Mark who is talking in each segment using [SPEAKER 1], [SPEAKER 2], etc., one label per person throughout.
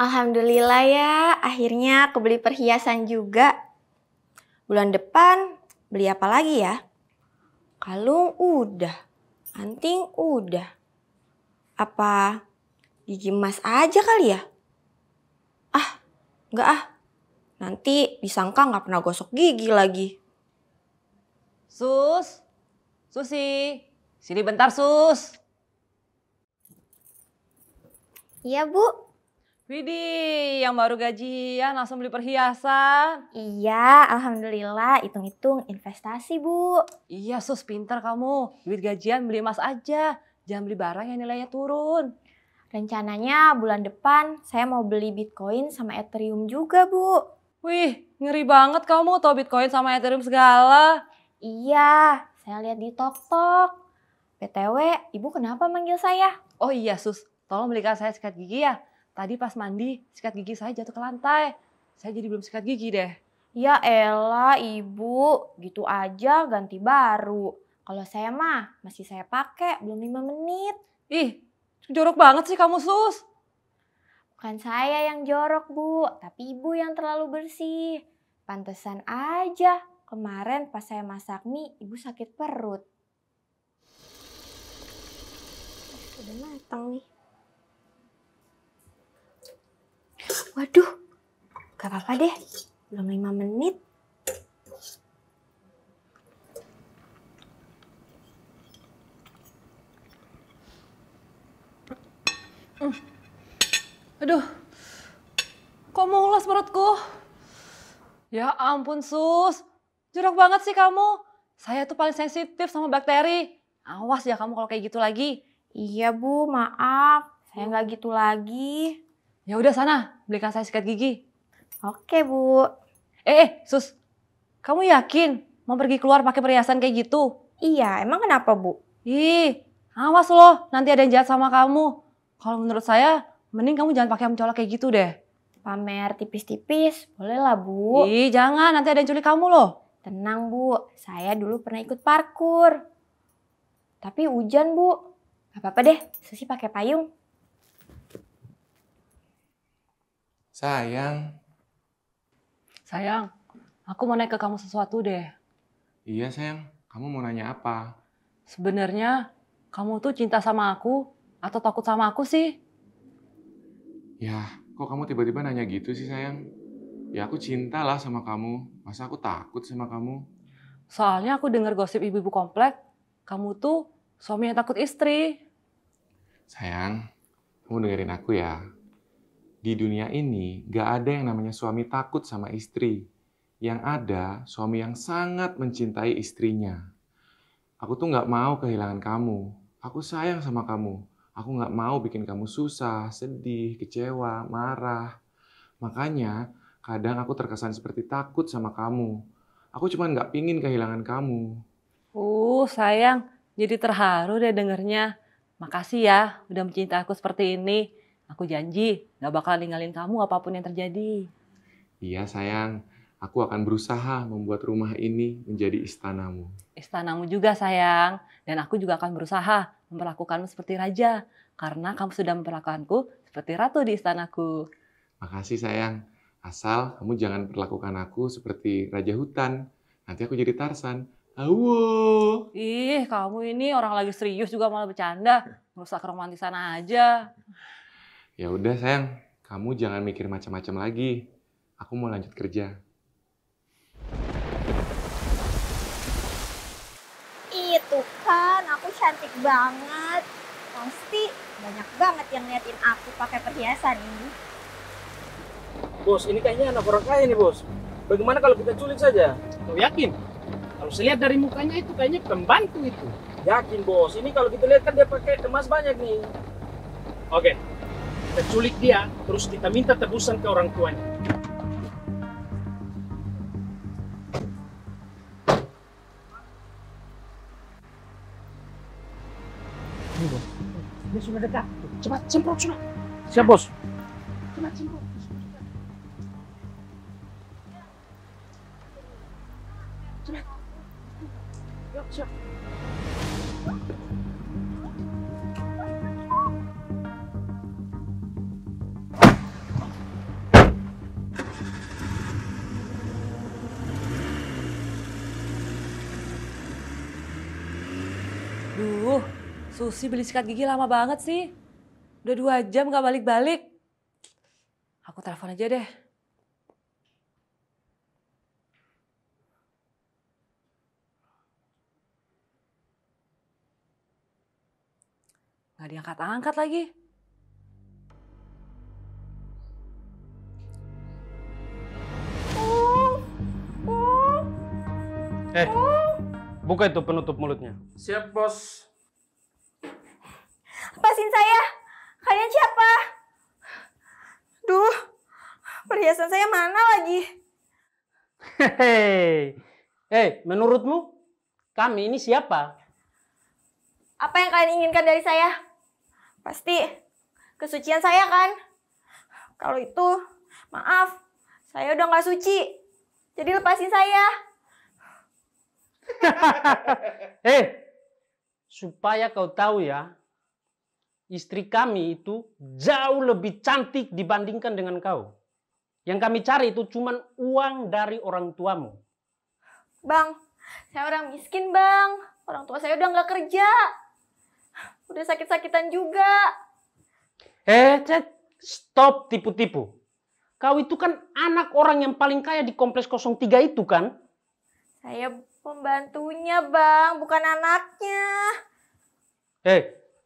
[SPEAKER 1] Alhamdulillah ya, akhirnya aku beli perhiasan juga. Bulan depan beli apa lagi ya? Kalung udah, anting udah. Apa gigi emas aja kali ya? Ah, enggak ah. Nanti disangka nggak pernah gosok gigi lagi.
[SPEAKER 2] Sus, Susi, sini bentar Sus. Iya Bu. Widi, yang baru gajian ya, langsung beli perhiasan. Iya, alhamdulillah hitung-hitung investasi, Bu. Iya, Sus, pintar kamu. Duit gajian beli emas aja. Jangan beli barang yang nilainya turun.
[SPEAKER 1] Rencananya bulan depan saya mau beli Bitcoin sama Ethereum juga, Bu. Wih,
[SPEAKER 2] ngeri banget kamu tau Bitcoin sama
[SPEAKER 1] Ethereum segala. Iya, saya lihat
[SPEAKER 2] di TokTok. PTW, Ibu kenapa manggil saya? Oh iya, Sus. Tolong belikan saya sikat gigi ya Tadi pas mandi, sikat gigi saya jatuh ke lantai. Saya jadi belum sikat gigi deh. Ya Ella, ibu, gitu aja ganti baru.
[SPEAKER 1] Kalau saya mah masih saya pakai belum lima menit. Ih, jorok banget sih kamu sus. Bukan saya yang jorok bu, tapi ibu yang terlalu bersih. Pantesan aja kemarin pas saya masak mie ibu sakit perut. Sudah matang nih. Waduh, gak apa-apa deh. Belum lima menit.
[SPEAKER 2] Mm. Aduh, kok mulas perutku? Ya ampun sus, jorok banget sih kamu. Saya tuh paling sensitif sama bakteri. Awas ya kamu kalau kayak gitu lagi. Iya bu, maaf. Saya nggak gitu lagi. Ya udah sana, belikan saya sikat gigi. Oke, Bu. Eh, eh, Sus. Kamu yakin mau pergi keluar pakai perhiasan kayak gitu? Iya, emang kenapa, Bu? Ih, awas loh, nanti ada yang jahat sama kamu. Kalau menurut saya, mending kamu jangan pakai mencolok kayak gitu deh. Pamer tipis-tipis, bolehlah Bu. Ih, jangan,
[SPEAKER 1] nanti ada yang culik kamu loh. Tenang, Bu. Saya dulu pernah ikut parkur. Tapi hujan, Bu. Gak apa-apa deh, Susi pakai payung.
[SPEAKER 3] Sayang.
[SPEAKER 2] Sayang, aku mau naik ke kamu sesuatu deh.
[SPEAKER 3] Iya sayang, kamu mau nanya apa?
[SPEAKER 2] Sebenarnya kamu tuh cinta sama aku atau takut sama aku sih?
[SPEAKER 3] Ya, kok kamu tiba-tiba nanya gitu sih sayang? Ya aku cinta lah sama kamu, masa aku takut sama kamu?
[SPEAKER 2] Soalnya aku dengar gosip ibu-ibu komplek, kamu tuh suaminya takut istri.
[SPEAKER 3] Sayang, kamu dengerin aku ya di dunia ini gak ada yang namanya suami takut sama istri. Yang ada suami yang sangat mencintai istrinya. Aku tuh gak mau kehilangan kamu. Aku sayang sama kamu. Aku gak mau bikin kamu susah, sedih, kecewa, marah. Makanya kadang aku terkesan seperti takut sama kamu. Aku cuma gak pingin kehilangan kamu. Uh,
[SPEAKER 2] sayang. Jadi terharu deh dengernya. Makasih ya udah mencinta aku seperti ini. Aku janji gak bakal ninggalin kamu apapun yang terjadi.
[SPEAKER 3] Iya sayang, aku akan berusaha membuat rumah ini menjadi istanamu.
[SPEAKER 2] Istanamu juga sayang, dan aku juga akan berusaha memperlakukanmu seperti raja, karena kamu sudah memperlakukanku seperti ratu di istanaku.
[SPEAKER 3] Makasih sayang, asal kamu jangan perlakukan aku seperti raja hutan. Nanti aku jadi Tarsan. Awo.
[SPEAKER 2] Ih, kamu ini orang lagi serius juga malah bercanda. Merusak romantisan aja.
[SPEAKER 3] Ya udah sayang, kamu jangan mikir macam-macam lagi. Aku mau lanjut kerja.
[SPEAKER 1] Itu kan, aku cantik banget. Pasti banyak banget yang liatin aku pakai perhiasan ini.
[SPEAKER 4] Bos, ini kayaknya anak orang kaya nih bos. Bagaimana kalau kita culik saja? Kau yakin? Kalau saya lihat dari mukanya itu kayaknya pembantu itu. Yakin bos, ini kalau kita lihat kan dia pakai emas banyak nih. Oke, okay kita culik dia, terus kita minta tebusan ke orang tuanya. Dia sudah dekat. Cepat semprot sudah. Siap bos. Cepat semprot.
[SPEAKER 2] Susi beli sikat gigi lama banget sih. Udah dua jam gak balik-balik. Aku telepon aja deh. Gak diangkat-angkat lagi.
[SPEAKER 4] Eh, buka itu penutup mulutnya.
[SPEAKER 1] Siap, Bos. Lepasin saya! Kalian siapa? Duh, perhiasan saya mana lagi?
[SPEAKER 4] Hei, hey, menurutmu kami ini siapa?
[SPEAKER 1] Apa yang kalian inginkan dari saya? Pasti kesucian saya kan? Kalau itu, maaf, saya udah nggak suci. Jadi lepasin saya.
[SPEAKER 3] eh,
[SPEAKER 4] supaya kau tahu ya, istri kami itu jauh lebih cantik dibandingkan dengan kau. Yang kami cari itu cuma uang dari orang tuamu.
[SPEAKER 1] Bang, saya orang miskin bang. Orang tua saya udah nggak kerja. Udah sakit-sakitan juga.
[SPEAKER 4] Eh, Cet, stop tipu-tipu.
[SPEAKER 1] Kau itu kan anak orang yang paling kaya di
[SPEAKER 4] Kompleks 03 itu kan?
[SPEAKER 1] Saya pembantunya, Bang, bukan anaknya.
[SPEAKER 4] Eh, hey,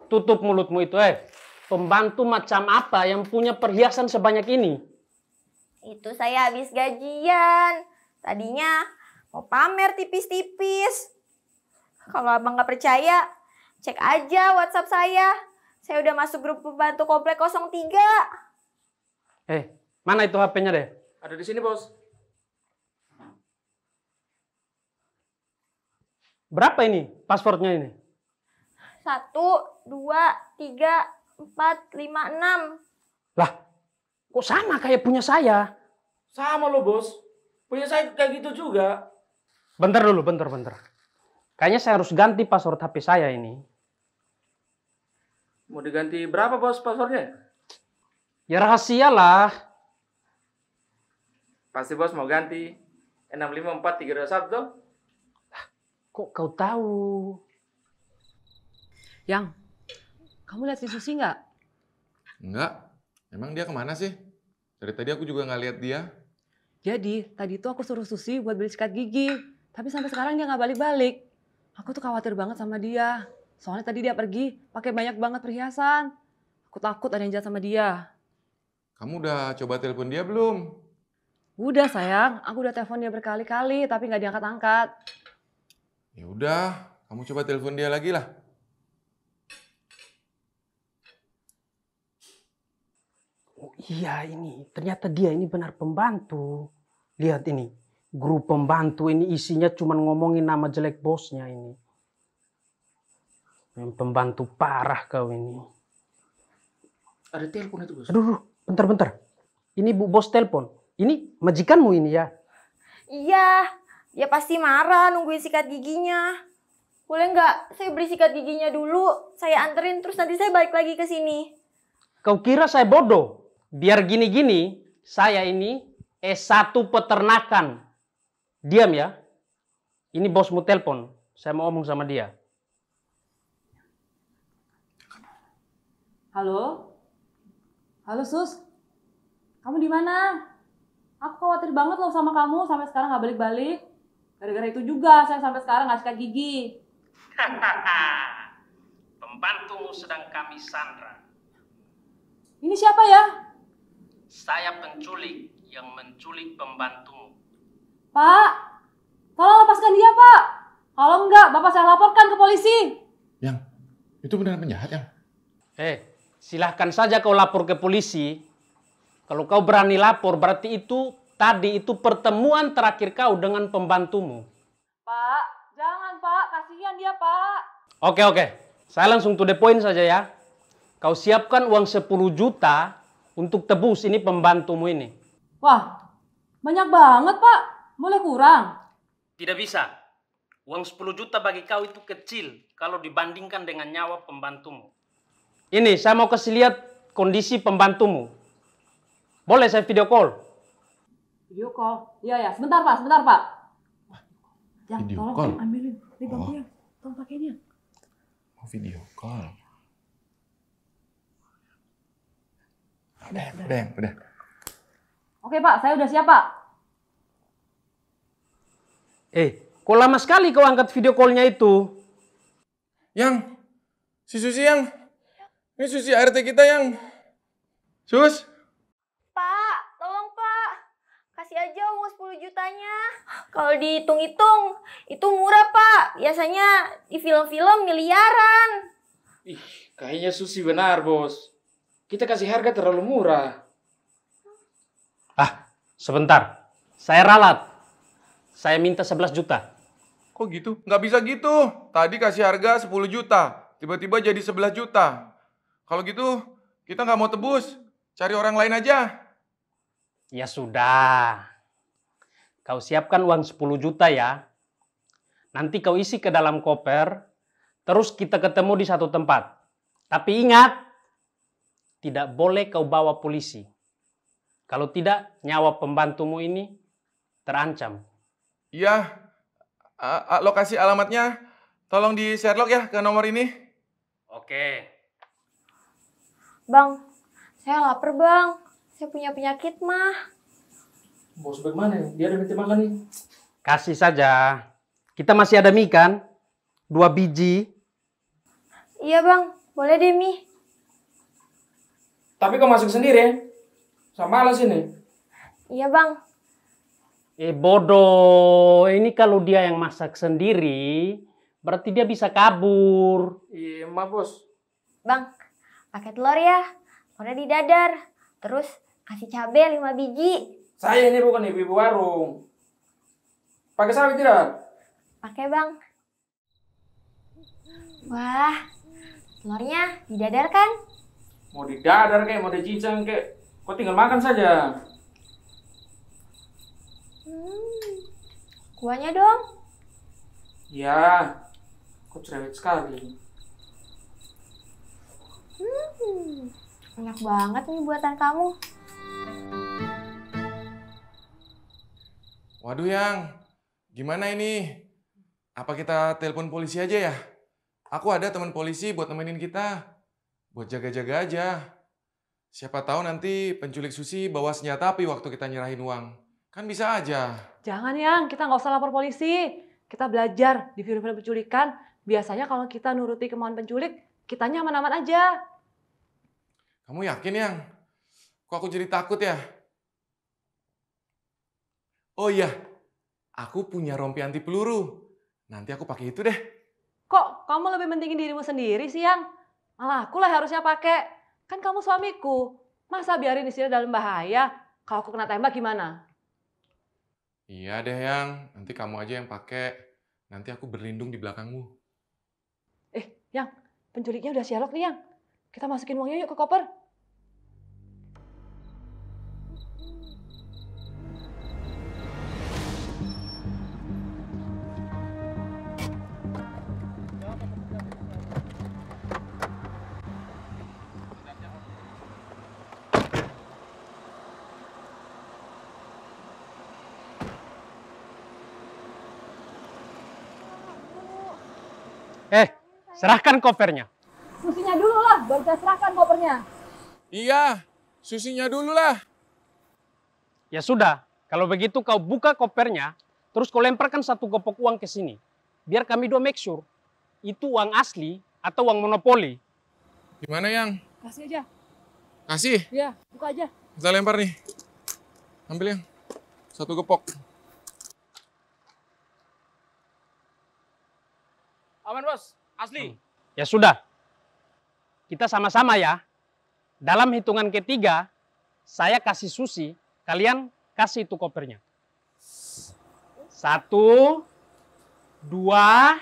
[SPEAKER 4] Tutup mulutmu itu, eh. Pembantu macam apa yang punya perhiasan sebanyak ini?
[SPEAKER 1] Itu saya habis gajian. Tadinya mau pamer tipis-tipis. Kalau abang nggak percaya, cek aja WhatsApp saya. Saya udah masuk grup pembantu komplek 03.
[SPEAKER 4] Eh, mana itu HP-nya deh? Ada di sini, Bos. Berapa ini passwordnya ini?
[SPEAKER 1] Satu, dua, tiga, empat, lima, enam.
[SPEAKER 4] Lah, kok sama kayak punya saya?
[SPEAKER 1] Sama lo bos.
[SPEAKER 4] Punya saya kayak gitu juga. Bentar dulu, bentar, bentar. Kayaknya saya harus ganti password HP saya ini. Mau diganti berapa bos passwordnya? Ya rahasia lah. Pasti bos mau ganti. 654321. tuh.
[SPEAKER 2] Kok kau tahu? Yang, kamu lihat si Susi nggak?
[SPEAKER 3] Nggak. Emang dia kemana sih? Dari tadi aku juga nggak lihat dia.
[SPEAKER 2] Jadi, tadi itu aku suruh Susi buat beli sikat gigi. Tapi sampai sekarang dia nggak balik-balik. Aku tuh khawatir banget sama dia. Soalnya tadi dia pergi pakai banyak banget perhiasan. Aku takut ada yang jahat sama dia.
[SPEAKER 3] Kamu udah coba telepon dia belum?
[SPEAKER 2] Udah sayang, aku udah telepon dia berkali-kali tapi nggak diangkat-angkat.
[SPEAKER 3] Ya udah, kamu coba telepon dia lagi lah.
[SPEAKER 4] iya ini ternyata dia ini benar pembantu. Lihat ini, grup pembantu ini isinya cuma ngomongin nama jelek bosnya ini. Pembantu parah kau ini. Ada telepon itu bos. Aduh, bentar-bentar. Ini bu bos telepon. Ini majikanmu ini ya?
[SPEAKER 1] Iya, ya pasti marah nungguin sikat giginya. Boleh nggak saya beri sikat giginya dulu, saya anterin terus nanti saya balik lagi ke sini.
[SPEAKER 4] Kau kira saya bodoh? biar gini-gini saya ini S1 peternakan. Diam ya. Ini bosmu telepon. Saya mau omong sama dia.
[SPEAKER 2] Halo? Halo Sus? Kamu di mana? Aku khawatir banget loh sama kamu sampai sekarang gak balik-balik. Gara-gara itu juga saya sampai sekarang nggak sikat gigi.
[SPEAKER 4] Pembantumu sedang kami sandra.
[SPEAKER 2] Ini siapa ya?
[SPEAKER 4] Saya penculik yang menculik pembantumu.
[SPEAKER 2] Pak, tolong lepaskan dia, Pak. Kalau enggak, Bapak saya laporkan ke polisi.
[SPEAKER 3] Yang, itu benar penjahat, Yang.
[SPEAKER 4] Eh, silahkan saja kau lapor ke polisi. Kalau kau berani lapor, berarti itu tadi itu pertemuan terakhir kau dengan pembantumu.
[SPEAKER 2] Pak, jangan Pak, kasihan dia Pak.
[SPEAKER 4] Oke, oke. Saya langsung to the point saja ya. Kau siapkan uang 10 juta untuk tebus ini pembantumu ini.
[SPEAKER 2] Wah, banyak banget pak. Mulai kurang?
[SPEAKER 4] Tidak bisa. Uang 10 juta bagi kau itu kecil kalau dibandingkan dengan nyawa pembantumu. Ini saya mau kasih lihat kondisi pembantumu. Boleh saya video call?
[SPEAKER 2] Video call? Iya ya, sebentar pak, sebentar pak. Ya, video tolong call? ambilin, ini oh. bangkunya. Tolong pakainya.
[SPEAKER 3] Mau oh, video call. Udah, udah, udah, udah.
[SPEAKER 2] Oke Pak, saya udah siap Pak.
[SPEAKER 4] Eh, kok lama sekali kau angkat video callnya itu?
[SPEAKER 3] Yang, si Susi yang, ini Susi ART kita yang, Sus.
[SPEAKER 1] Pak, tolong Pak, kasih aja uang 10 jutanya. Kalau dihitung-hitung, itu murah Pak. Biasanya di film-film miliaran.
[SPEAKER 4] Ih, kayaknya Susi benar bos. Kita kasih harga terlalu murah. Ah, sebentar. Saya ralat.
[SPEAKER 3] Saya minta 11 juta. Kok gitu? Nggak bisa gitu. Tadi kasih harga 10 juta. Tiba-tiba jadi 11 juta. Kalau gitu, kita nggak mau tebus. Cari orang lain aja.
[SPEAKER 4] Ya sudah. Kau siapkan uang 10 juta ya. Nanti kau isi ke dalam koper. Terus kita ketemu di satu tempat. Tapi ingat, tidak boleh kau bawa polisi. Kalau tidak, nyawa pembantumu ini
[SPEAKER 3] terancam. Iya, lokasi alamatnya tolong di Sherlock ya ke nomor ini. Oke. Bang,
[SPEAKER 1] saya lapar bang. Saya punya penyakit mah.
[SPEAKER 4] Bos bagaimana? Dia ada minta makan nih. Kasih saja. Kita masih ada mie kan? Dua biji.
[SPEAKER 1] Iya bang, boleh deh mie.
[SPEAKER 4] Tapi kau masuk sendiri
[SPEAKER 1] Sama alas ini? Iya bang.
[SPEAKER 4] Eh bodoh, ini kalau dia yang masak sendiri, berarti dia bisa kabur.
[SPEAKER 1] Iya emang bos. Bang, pakai telur ya, udah didadar, terus kasih cabai lima biji.
[SPEAKER 4] Saya ini bukan ibu-ibu warung. Pakai sawi tidak?
[SPEAKER 1] Pakai bang. Wah, telurnya didadar kan?
[SPEAKER 4] mau di dadar kayak mau di cincang kayak kok tinggal makan saja
[SPEAKER 1] hmm. kuahnya dong
[SPEAKER 4] ya kau cerewet sekali
[SPEAKER 1] hmm. enak banget nih buatan kamu
[SPEAKER 3] waduh yang gimana ini apa kita telepon polisi aja ya? Aku ada teman polisi buat nemenin kita. Buat jaga-jaga aja. Siapa tahu nanti penculik Susi bawa senjata api waktu kita nyerahin uang. Kan bisa aja.
[SPEAKER 2] Jangan, Yang. Kita nggak usah lapor polisi. Kita belajar di film-film penculikan. Biasanya kalau kita nuruti kemauan penculik, kitanya aman-aman aja.
[SPEAKER 3] Kamu yakin, Yang? Kok aku jadi takut ya? Oh iya, aku punya rompi anti peluru. Nanti aku pakai itu deh.
[SPEAKER 2] Kok kamu lebih pentingin dirimu sendiri sih, Yang? Malah lah harusnya pakai. Kan kamu suamiku. Masa biarin istrinya dalam bahaya? Kalau aku kena tembak gimana?
[SPEAKER 3] Iya deh, Yang. Nanti kamu aja yang pakai. Nanti aku berlindung di belakangmu.
[SPEAKER 2] Eh, Yang. Penculiknya udah sialok nih, Yang. Kita masukin uangnya yuk ke koper.
[SPEAKER 4] Serahkan kopernya.
[SPEAKER 2] Susinya dulu lah, baru kita serahkan kopernya.
[SPEAKER 4] Iya, susinya dulu lah. Ya sudah, kalau begitu kau buka kopernya, terus kau lemparkan satu kepok uang ke sini. Biar kami dua make sure, itu
[SPEAKER 3] uang asli atau uang monopoli. Gimana, Yang? Kasih aja. Kasih?
[SPEAKER 2] Iya, buka aja.
[SPEAKER 3] Kita lempar nih. Ambil, Yang. Satu gepok.
[SPEAKER 4] Aman, Bos. Asli? Hmm. Ya sudah. Kita sama-sama ya. Dalam hitungan ketiga, saya kasih susi, kalian kasih itu kopernya. Satu, dua.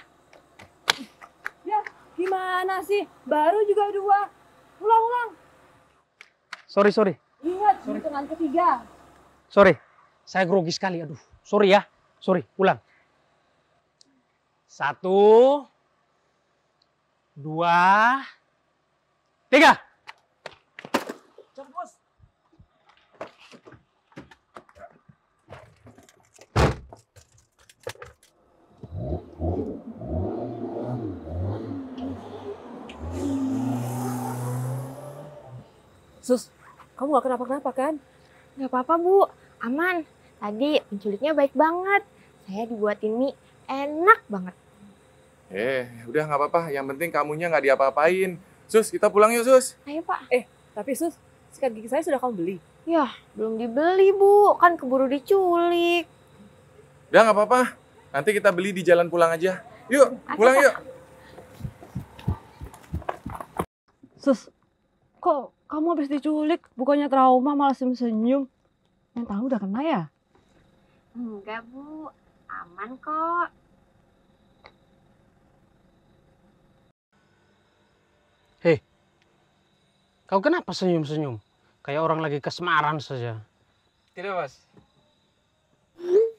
[SPEAKER 2] Ya, gimana sih? Baru juga dua. Ulang, ulang. Sorry, sorry. Ingat, sorry. hitungan ketiga.
[SPEAKER 4] Sorry, saya grogi sekali. Aduh, sorry ya. Sorry, ulang. Satu, dua, tiga. Cepus.
[SPEAKER 2] Sus,
[SPEAKER 1] kamu gak kenapa-kenapa kan? Gak apa-apa, Bu. Aman. Tadi penculiknya baik banget. Saya dibuatin mie enak banget.
[SPEAKER 3] Eh, udah nggak apa-apa. Yang penting kamunya nggak diapa-apain. Sus, kita pulang yuk, Sus.
[SPEAKER 1] Ayo, Pak. Eh, tapi Sus, sikat gigi saya sudah kamu beli. ya belum dibeli, Bu. Kan keburu diculik.
[SPEAKER 3] Udah nggak apa-apa. Nanti kita beli di jalan pulang aja. Yuk, Ayo, pulang Pak. yuk.
[SPEAKER 2] Sus, kok kamu habis diculik? Bukannya trauma, malah senyum-senyum. tahu udah kena ya?
[SPEAKER 1] Enggak, Bu. Aman kok.
[SPEAKER 4] Kau kenapa senyum-senyum? Kayak orang lagi kesemaran saja. Tidak, Mas. Hmm?